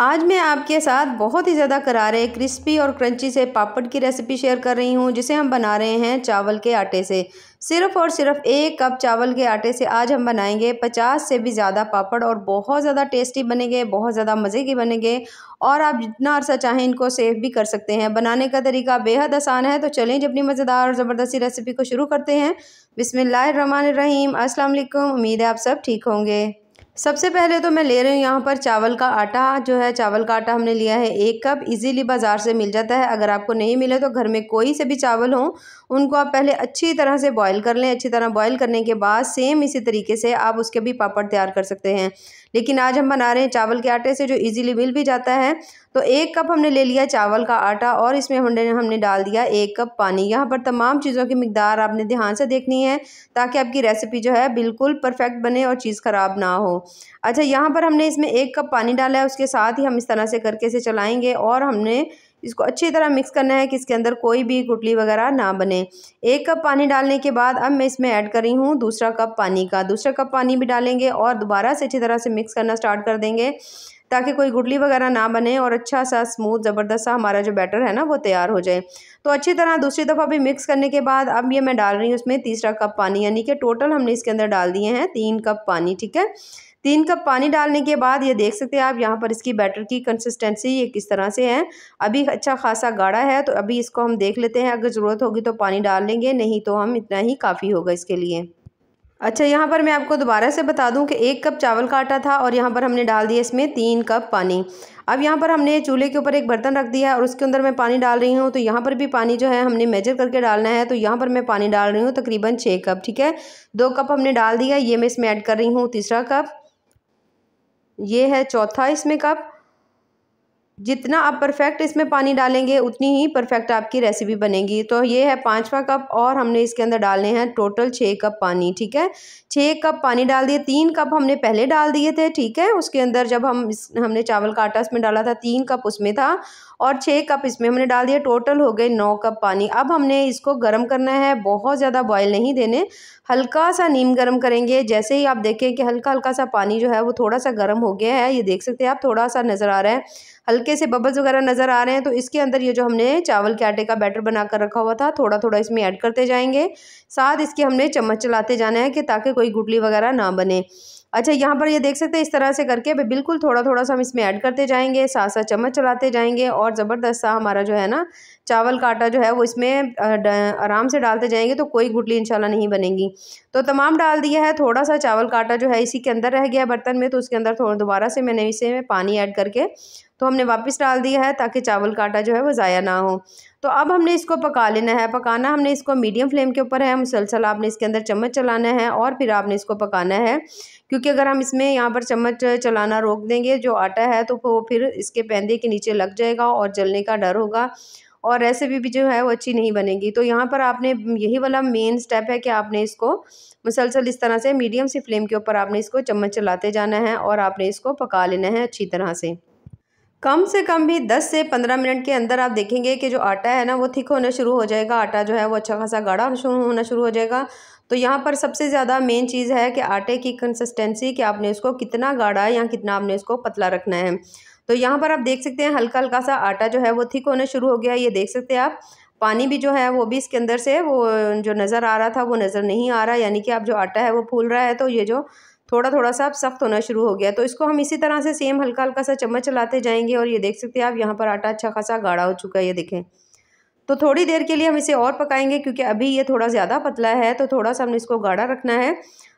आज मैं आपके साथ बहुत ही ज़्यादा करारे क्रिस्पी और क्रंची से पापड़ की रेसिपी शेयर कर रही हूँ जिसे हम बना रहे हैं चावल के आटे से सिर्फ और सिर्फ एक कप चावल के आटे से आज हम बनाएंगे पचास से भी ज़्यादा पापड़ और बहुत ज़्यादा टेस्टी बनेंगे बहुत ज़्यादा मज़े के बनेंगे और आप जितना अरसा चाहें इनको सेव भी कर सकते हैं बनाने का तरीका बेहद आसान है तो चलें जब अपनी मज़ेदार और ज़बरदस्ती रेसिपी को शुरू करते हैं बिसमिल्लर रहीम अस्सलाम वालेकुम उम्मीद है आप सब ठीक होंगे सबसे पहले तो मैं ले रही हूँ यहाँ पर चावल का आटा जो है चावल का आटा हमने लिया है एक कप इजीली बाज़ार से मिल जाता है अगर आपको नहीं मिले तो घर में कोई से भी चावल हो उनको आप पहले अच्छी तरह से बॉईल कर लें अच्छी तरह बॉईल करने के बाद सेम इसी तरीके से आप उसके भी पापड़ तैयार कर सकते हैं लेकिन आज हम बना रहे हैं चावल के आटे से जो इजीली मिल भी जाता है तो एक कप हमने ले लिया चावल का आटा और इसमें हमने हमने डाल दिया एक कप पानी यहाँ पर तमाम चीज़ों की मकदार आपने ध्यान से देखनी है ताकि आपकी रेसिपी जो है बिल्कुल परफेक्ट बने और चीज़ ख़राब ना हो अच्छा यहाँ पर हमने इसमें एक कप पानी डाला है उसके साथ ही हम इस तरह से करके इसे चलाएँगे और हमने इसको अच्छी तरह मिक्स करना है कि इसके अंदर कोई भी गुटली वगैरह ना बने एक कप पानी डालने के बाद अब मैं इसमें ऐड कर रही हूँ दूसरा कप पानी का दूसरा कप पानी भी डालेंगे और दोबारा से अच्छी तरह से मिक्स करना स्टार्ट कर देंगे ताकि कोई गुडली वगैरह ना बने और अच्छा सा स्मूथ ज़बरदस्त सा हमारा जो बैटर है ना वो तैयार हो जाए तो अच्छी तरह दूसरी दफ़ा भी मिक्स करने के बाद अब ये मैं डाल रही हूँ उसमें तीसरा कप पानी यानी कि टोटल हमने इसके अंदर डाल दिए हैं तीन कप पानी ठीक है तीन कप पानी डालने के बाद ये देख सकते हैं आप यहाँ पर इसकी बैटर की कंसिस्टेंसी ये किस तरह से है अभी अच्छा खासा गाढ़ा है तो अभी इसको हम देख लेते हैं अगर ज़रूरत होगी तो पानी डाल लेंगे नहीं तो हम इतना ही काफ़ी होगा इसके लिए अच्छा यहाँ पर मैं आपको दोबारा से बता दूँ कि एक कप चावल का आटा था और यहाँ पर हमने डाल दिया इसमें तीन कप पानी अब यहाँ पर हमने चूल्हे के ऊपर एक बर्तन रख दिया है और उसके अंदर मैं पानी डाल रही हूँ तो यहाँ पर भी पानी जो है हमने मेजर करके डालना है तो यहाँ पर मैं पानी डाल रही हूँ तकरीबन छः कप ठीक है दो कप हमने डाल दिया ये मैं इसमें ऐड कर रही हूँ तीसरा कप ये है चौथा इसमें कप जितना आप परफेक्ट इसमें पानी डालेंगे उतनी ही परफेक्ट आपकी रेसिपी बनेगी तो ये है पाँचवा कप और हमने इसके अंदर डालने हैं टोटल छः कप पानी ठीक है छः कप पानी डाल दिए तीन कप हमने पहले डाल दिए थे ठीक है उसके अंदर जब हम इस हमने चावल का आटा इसमें डाला था तीन कप उसमें था और छः कप इसमें हमने डाल दिया टोटल हो गए नौ कप पानी अब हमने इसको गर्म करना है बहुत ज़्यादा बॉयल नहीं देने हल्का सा नीम गर्म करेंगे जैसे ही आप देखें कि हल्का हल्का सा पानी जो है वो थोड़ा सा गर्म हो गया है ये देख सकते हैं आप थोड़ा सा नज़र आ रहा है हल्के से बबल्स वगैरह नज़र आ रहे हैं तो इसके अंदर ये जो हमने चावल के आटे का बैटर बना कर रखा हुआ था थोड़ा थोड़ा इसमें ऐड करते जाएंगे साथ इसके हमने चम्मच चलाते जाना है कि ताकि कोई गुटली वगैरह ना बने अच्छा यहाँ पर ये देख सकते हैं इस तरह से करके अभी बिल्कुल थोड़ा थोड़ा सा हम इसमें ऐड करते जाएंगे साथ साथ चम्मच चलाते जाएंगे और ज़बरदस्त सा हमारा जो है ना चावल का आटा जो है वो इसमें आराम से डालते जाएंगे तो कोई गुटली इंशाल्लाह नहीं बनेगी तो तमाम डाल दिया है थोड़ा सा चावल का आटा जो है इसी के अंदर रह गया बर्तन में तो उसके अंदर थोड़ा दोबारा से मैंने इसे पानी ऐड करके तो हमने वापस डाल दिया है ताकि चावल का आटा जो है वो ज़ाया ना हो तो अब हमने इसको पका लेना है पकाना हमने इसको मीडियम फ्लेम के ऊपर है मुसलसल आपने इसके अंदर चम्मच चलाना है और फिर आपने इसको पकाना है क्योंकि अगर हम इसमें यहाँ पर चम्मच चलाना रोक देंगे जो आटा है तो वो फिर इसके पैंदे के नीचे लग जाएगा और जलने का डर होगा और रेसिपी भी जो है वो अच्छी नहीं बनेगी तो यहाँ पर आपने यही वाला मेन स्टेप है कि आपने इसको मुसलसल इस तरह से मीडियम सी फ्लेम के ऊपर आपने इसको चम्मच चलाते जाना है और आपने इसको पका लेना है अच्छी तरह से कम से कम भी 10 से 15 मिनट के अंदर आप देखेंगे कि जो आटा है ना वो थिक होना शुरू हो जाएगा आटा जो है वो अच्छा खासा गाढ़ा शुरू होना शुरू हो जाएगा तो यहाँ पर सबसे ज़्यादा मेन चीज़ है कि आटे की कंसिस्टेंसी कि आपने इसको कितना गाढ़ा या कितना आपने इसको पतला रखना है तो यहाँ पर आप देख सकते हैं हल्का हल्का सा आटा जो है वो थिक होना शुरू हो गया ये देख सकते हैं आप पानी भी जो है वो भी इसके अंदर से वो जो नज़र आ रहा था वो नज़र नहीं आ रहा यानी कि आप जो आटा है वो फूल रहा है तो ये जो थोड़ा थोड़ा सा अब सख्त होना शुरू हो गया तो इसको हम इसी तरह से सेम हल्का हल्का सा चम्मच चलाते जाएंगे और ये देख सकते हैं आप यहाँ पर आटा अच्छा खासा गाढ़ा हो चुका है ये देखें तो थोड़ी देर के लिए हम इसे और पकाएंगे क्योंकि अभी ये थोड़ा ज़्यादा पतला है तो थोड़ा सा हमने इसको गाढ़ा रखना है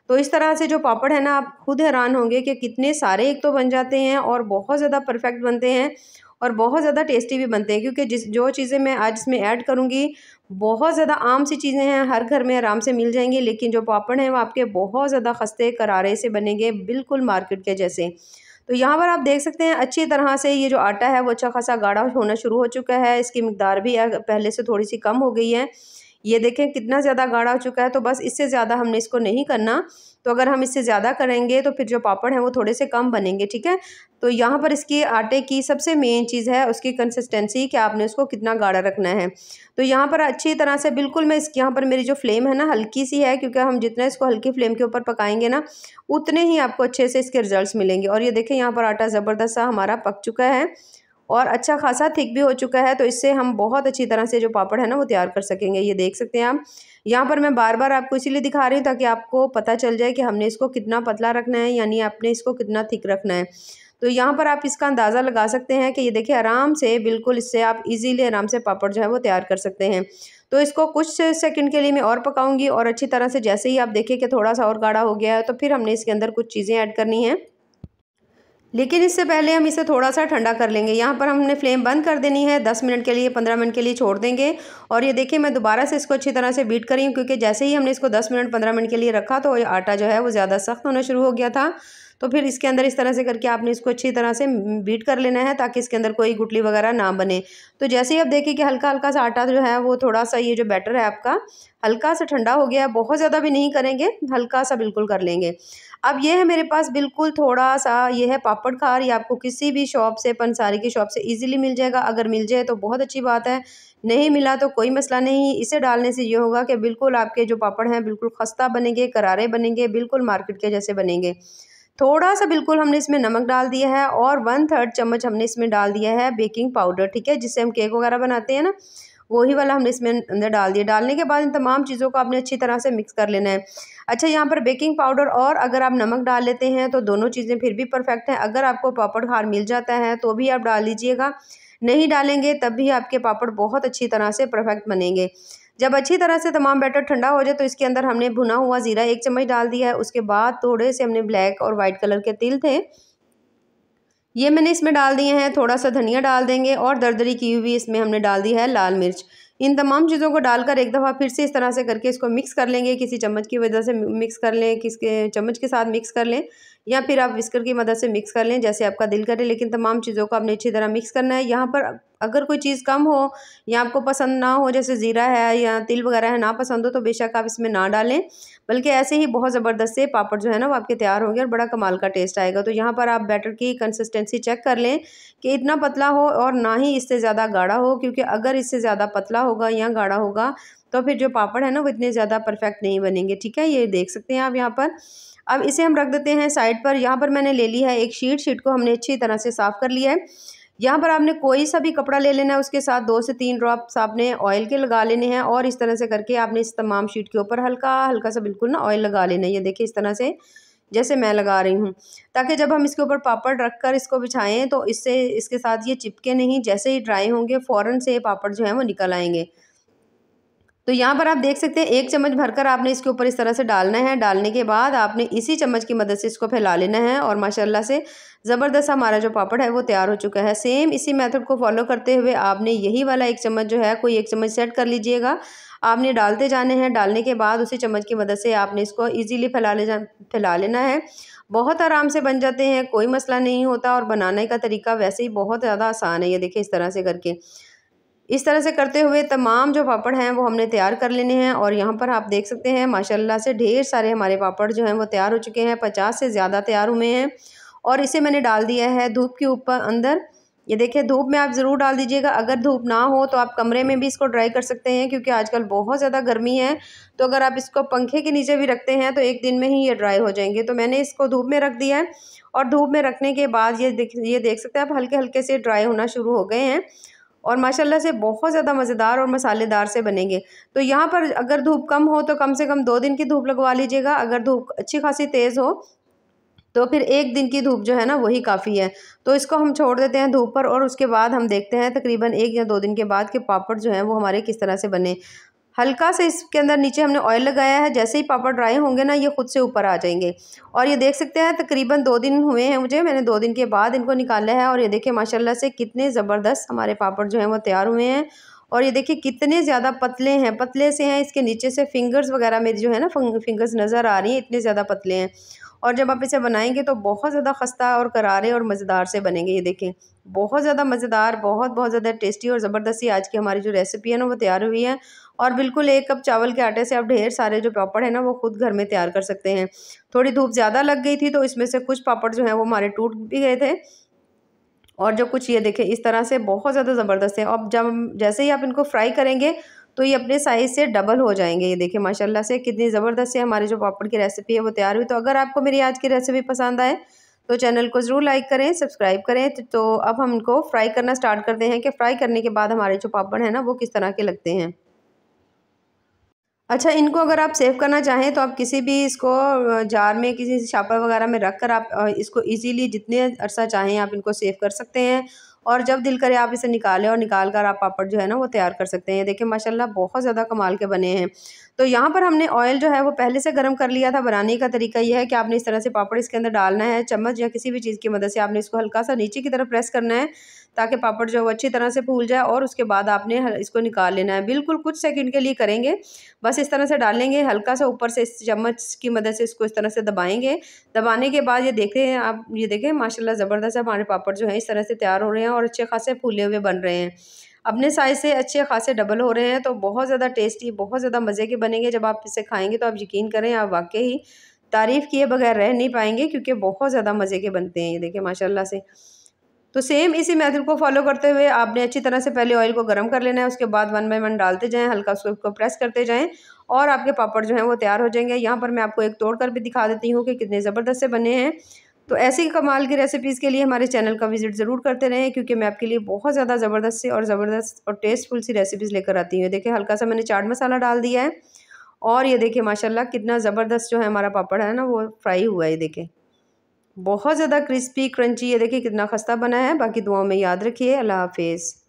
तो इस तरह से जो पापड़ है ना आप खुद हैरान होंगे कि कितने सारे एक तो बन जाते हैं और बहुत ज़्यादा परफेक्ट बनते हैं और बहुत ज़्यादा टेस्टी भी बनते हैं क्योंकि जिस जो चीज़ें मैं आज इसमें ऐड करूँगी बहुत ज़्यादा आम सी चीज़ें हैं हर घर में आराम से मिल जाएंगी लेकिन जो पापड़ हैं वो आपके बहुत ज़्यादा खस्ते करारे से बनेंगे बिल्कुल मार्केट के जैसे तो यहाँ पर आप देख सकते हैं अच्छी तरह से ये जो आटा है वो अच्छा खासा गाढ़ा होना शुरू हो चुका है इसकी मकदार भी पहले से थोड़ी सी कम हो गई है ये देखें कितना ज़्यादा गाढ़ा हो चुका है तो बस इससे ज़्यादा हमने इसको नहीं करना तो अगर हम इससे ज़्यादा करेंगे तो फिर जो पापड़ हैं वो थोड़े से कम बनेंगे ठीक है तो यहाँ पर इसकी आटे की सबसे मेन चीज़ है उसकी कंसिस्टेंसी कि आपने उसको कितना गाढ़ा रखना है तो यहाँ पर अच्छी तरह से बिल्कुल मैं इस यहाँ पर मेरी जो फ्लेम है ना हल्की सी है क्योंकि हम जितना इसको हल्की फ्लेम के ऊपर पकाएंगे ना उतने ही आपको अच्छे से इसके रिजल्ट्स मिलेंगे और ये देखें यहाँ पर आटा ज़बरदस्त सा हमारा पक चुका है और अच्छा खासा थिक भी हो चुका है तो इससे हम बहुत अच्छी तरह से जो पापड़ है ना वो तैयार कर सकेंगे ये देख सकते हैं आप यहाँ पर मैं बार बार आपको इसीलिए दिखा रही हूँ ताकि आपको पता चल जाए कि हमने इसको कितना पतला रखना है यानी आपने इसको कितना थिक रखना है तो यहाँ पर आप इसका अंदाज़ा लगा सकते हैं कि ये देखिए आराम से बिल्कुल इससे आप इजीली आराम से पापड़ जो है वो तैयार कर सकते हैं तो इसको कुछ सेकंड के लिए मैं और पकाऊंगी और अच्छी तरह से जैसे ही आप देखें कि थोड़ा सा और गाढ़ा हो गया है तो फिर हमने इसके अंदर कुछ चीज़ें ऐड करनी हैं लेकिन इससे पहले हम इसे थोड़ा सा ठंडा कर लेंगे यहाँ पर हमने फ्लेम बंद कर देनी है दस मिनट के लिए पंद्रह मिनट के लिए छोड़ देंगे और ये देखिए मैं दोबारा से इसको अच्छी तरह से बीट करी हूँ क्योंकि जैसे ही हमने इसको दस मिनट पंद्रह मिनट के लिए रखा तो आटा जो है वो ज़्यादा सख्त होना शुरू हो गया था तो फिर इसके अंदर इस तरह से करके आपने इसको अच्छी तरह से बीट कर लेना है ताकि इसके अंदर कोई गुटली वगैरह ना बने तो जैसे ही आप देखें कि हल्का हल्का सा आटा जो है वो थोड़ा सा ये जो बैटर है आपका हल्का सा ठंडा हो गया है बहुत ज़्यादा भी नहीं करेंगे हल्का सा बिल्कुल कर लेंगे अब ये है मेरे पास बिल्कुल थोड़ा सा ये है पापड़ खार ये आपको किसी भी शॉप से पंसारी की शॉप से इजीली मिल जाएगा अगर मिल जाए तो बहुत अच्छी बात है नहीं मिला तो कोई मसला नहीं इसे डालने से ये होगा कि बिल्कुल आपके जो पापड़ हैं बिल्कुल खस्ता बनेंगे करारे बनेंगे बिल्कुल मार्केट के जैसे बनेंगे थोड़ा सा बिल्कुल हमने इसमें नमक डाल दिया है और वन थर्ड चम्मच हमने इसमें डाल दिया है बेकिंग पाउडर ठीक है जिससे हम केक वगैरह बनाते हैं ना वही वाला हमने इसमें अंदर डाल दिया डालने के बाद इन तमाम चीज़ों को आपने अच्छी तरह से मिक्स कर लेना है अच्छा यहाँ पर बेकिंग पाउडर और अगर आप नमक डाल लेते हैं तो दोनों चीज़ें फिर भी परफेक्ट हैं अगर आपको पापड़ खार मिल जाता है तो भी आप डाल लीजिएगा नहीं डालेंगे तब भी आपके पापड़ बहुत अच्छी तरह से परफेक्ट बनेंगे जब अच्छी तरह से तमाम बैटर ठंडा हो जाए तो इसके अंदर हमने भुना हुआ ज़ीरा एक चम्मच डाल दिया है उसके बाद थोड़े से हमने ब्लैक और वाइट कलर के तिल थे ये मैंने इसमें डाल दिए हैं थोड़ा सा धनिया डाल देंगे और दरदरी की हुई इसमें हमने डाल दी है लाल मिर्च इन तमाम चीज़ों को डालकर एक दफ़ा फिर से इस तरह से करके इसको मिक्स कर लेंगे किसी चम्मच की वजह से मिक्स कर लें किसके चम्मच के साथ मिक्स कर लें या फिर आप विस्कर की मदद से मिक्स कर लें जैसे आपका दिल करे लेकिन तमाम चीज़ों को आपने अच्छी तरह मिक्स करना है यहाँ पर अगर कोई चीज़ कम हो या आपको पसंद ना हो जैसे ज़ीरा है या तिल वगैरह है ना पसंद हो तो बेशक आप इसमें ना डालें बल्कि ऐसे ही बहुत ज़बरदस्त से पापड़ जो है ना वो आपके तैयार होंगे और बड़ा कमाल का टेस्ट आएगा तो यहाँ पर आप बैटर की कंसिस्टेंसी चेक कर लें कि इतना पतला हो और ना ही इससे ज़्यादा गाढ़ा हो क्योंकि अगर इससे ज़्यादा पतला होगा या गाढ़ा होगा तो फिर जो पापड़ है ना वो इतने ज़्यादा परफेक्ट नहीं बनेंगे ठीक है ये देख सकते हैं आप यहाँ पर अब इसे हम रख देते हैं साइड पर यहाँ पर मैंने ले ली है एक शीट शीट को हमने अच्छी तरह से साफ़ कर लिया है यहाँ पर आपने कोई सा भी कपड़ा ले लेना है उसके साथ दो से तीन ड्रॉप्स आपने ऑयल के लगा लेने हैं और इस तरह से करके आपने इस तमाम शीट के ऊपर हल्का हल्का सा बिल्कुल ना ऑयल लगा लेना है ये देखिए इस तरह से जैसे मैं लगा रही हूँ ताकि जब हम इसके ऊपर पापड़ रख कर इसको बिछाएँ तो इससे इसके साथ ये चिपके नहीं जैसे ही ड्राई होंगे फ़ौरन से पापड़ जो है वो निकल आएंगे तो यहाँ पर आप देख सकते हैं एक चम्मच भरकर आपने इसके ऊपर इस तरह से डालना है डालने के बाद आपने इसी चम्मच की मदद से इसको फैला लेना है और माशाल्लाह से ज़बरदस्त हमारा जो पापड़ है वो तैयार हो चुका है सेम इसी मेथड को फॉलो करते हुए आपने यही वाला एक चम्मच जो है कोई एक चम्मच सेट कर लीजिएगा आपने डालते जाने हैं डालने के बाद उसी चम्मच की मदद से आपने इसको ईजीली फैला ले जा फैला लेना है बहुत आराम से बन जाते हैं कोई मसला नहीं होता और बनाने का तरीका वैसे ही बहुत ज़्यादा आसान है ये देखिए इस तरह से करके इस तरह से करते हुए तमाम जो पापड़ हैं वो हमने तैयार कर लेने हैं और यहाँ पर आप देख सकते हैं माशाल्लाह से ढेर सारे हमारे पापड़ जो हैं वो तैयार हो चुके हैं पचास से ज़्यादा तैयार हुए हैं और इसे मैंने डाल दिया है धूप के ऊपर अंदर ये देखिए धूप में आप ज़रूर डाल दीजिएगा अगर धूप ना हो तो आप कमरे में भी इसको ड्राई कर सकते हैं क्योंकि आजकल बहुत ज़्यादा गर्मी है तो अगर आप इसको पंखे के नीचे भी रखते हैं तो एक दिन में ही ये ड्राई हो जाएंगे तो मैंने इसको धूप में रख दिया है और धूप में रखने के बाद ये देख ये देख सकते हैं आप हल्के हल्के से ड्राई होना शुरू हो गए हैं और माशाल्लाह से बहुत ज़्यादा मज़ेदार और मसालेदार से बनेंगे तो यहाँ पर अगर धूप कम हो तो कम से कम दो दिन की धूप लगवा लीजिएगा अगर धूप अच्छी खासी तेज़ हो तो फिर एक दिन की धूप जो है ना वही काफ़ी है तो इसको हम छोड़ देते हैं धूप पर और उसके बाद हम देखते हैं तकरीबन एक या दो दिन के बाद के पापड़ जो हैं वो हमारे किस तरह से बने हल्का से इसके अंदर नीचे हमने ऑयल लगाया है जैसे ही पापड़ ड्राई होंगे ना ये खुद से ऊपर आ जाएंगे और ये देख सकते हैं तकरीबन दो दिन हुए हैं मुझे मैंने दो दिन के बाद इनको निकाला है और ये देखिए माशाल्लाह से कितने ज़बरदस्त हमारे पापड़ जो हैं वो तैयार हुए हैं और ये देखिए कितने ज़्यादा पतले हैं पतले से हैं इसके नीचे से फिंगर्स वगैरह मेरी जो है ना फिंगर्स नज़र आ रही हैं इतने ज़्यादा पतले हैं और जब आप इसे बनाएंगे तो बहुत ज़्यादा खस्ता और करारे और मज़ेदार से बनेंगे ये देखें बहुत ज़्यादा मज़ेदार बहुत बहुत ज़्यादा टेस्टी और ज़बरदस्ती आज की हमारी जो रेसिपी है ना वो तैयार हुई है और बिल्कुल एक कप चावल के आटे से आप ढेर सारे जो पापड़ हैं ना वो खुद घर में तैयार कर सकते हैं थोड़ी धूप ज़्यादा लग गई थी तो इसमें से कुछ पापड़ जो हैं वो हमारे टूट भी गए थे और जो कुछ ये देखें इस तरह से बहुत ज़्यादा ज़बरदस्त है और जब जैसे ही आप इनको फ्राई करेंगे तो ये अपने साइज़ से डबल हो जाएंगे ये देखिए माशाल्लाह से कितनी ज़बरदस्त है हमारे जो पापड़ की रेसिपी है वो तैयार हुई तो अगर आपको मेरी आज की रेसिपी पसंद आए तो चैनल को ज़रूर लाइक करें सब्सक्राइब करें तो, तो अब हम इनको फ्राई करना स्टार्ट करते हैं कि फ्राई करने के बाद हमारे जो पापड़ हैं ना वो किस तरह के लगते हैं अच्छा इनको अगर आप सेव करना चाहें तो आप किसी भी इसको जार में किसी छापर वगैरह में रख कर आप इसको इजीली जितने अरसा चाहें आप इनको सेव कर सकते हैं और जब दिल करे आप इसे निकालें और निकाल कर आप पापड़ जो है ना वो तैयार कर सकते हैं देखिए माशाल्लाह बहुत ज़्यादा कमाल के बने हैं तो यहाँ पर हमने ऑयल जो है वो पहले से गर्म कर लिया था बनाने का तरीका यह है कि आपने इस तरह से पापड़ इसके अंदर डालना है चम्मच या किसी भी चीज़ की मदद से आपने इसको हल्का सा नीचे की तरफ प्रेस करना है ताकि पापड़ जो है वो अच्छी तरह से फूल जाए और उसके बाद आपने इसको निकाल लेना है बिल्कुल कुछ सेकंड के लिए करेंगे बस इस तरह से डालेंगे हल्का सा ऊपर से इस चम्मच की मदद से इसको इस तरह से दबाएंगे दबाने के बाद ये देखें आप ये देखें माशाल्लाह ज़बरदस्त हमारे पापड़ जो है इस तरह से तैयार हो रहे हैं और अच्छे खासे फूले हुए बन रहे हैं अपने साइज़ से अच्छे खासे डबल हो रहे हैं तो बहुत ज़्यादा टेस्टी बहुत ज़्यादा मज़े के बनेंगे जब आप इसे खाएँगे तो आप यकीन करें आप वाकई ही तारीफ़ किए बगैर रह नहीं पाएंगे क्योंकि बहुत ज़्यादा मज़े के बनते हैं ये देखें माशाल्लाह से तो सेम इसी मेथड को फॉलो करते हुए आपने अच्छी तरह से पहले ऑयल को गर्म कर लेना है उसके बाद वन बाई वन डालते जाएँ हल्का उसको उसको प्रेस करते जाएँ और आपके पापड़ जो हैं वो तैयार हो जाएंगे यहाँ पर मैं आपको एक तोड़ कर भी दिखा देती हूँ कि कितने ज़बरदस्त से बने हैं तो ऐसी कमाल की रेसिपीज़ के लिए हमारे चैनल का विज़िट ज़रूर करते रहें क्योंकि मैं आपके लिए बहुत ज़्यादा ज़बरदस्त से और ज़बरदस्त और टेस्टफुल सी रेसिपीज़ लेकर आती हूँ देखिए हल्का सा मैंने चाट मसाला डाल दिया है और ये देखिए माशाल्लाह कितना ज़बरदस्त जो है हमारा पापड़ है ना वो फ्राई हुआ है ये बहुत ज़्यादा क्रिस्पी क्रंची ये देखिए कितना खस्ता बना है बाकी दुआओं में याद रखिए अल्लाह हाफिज़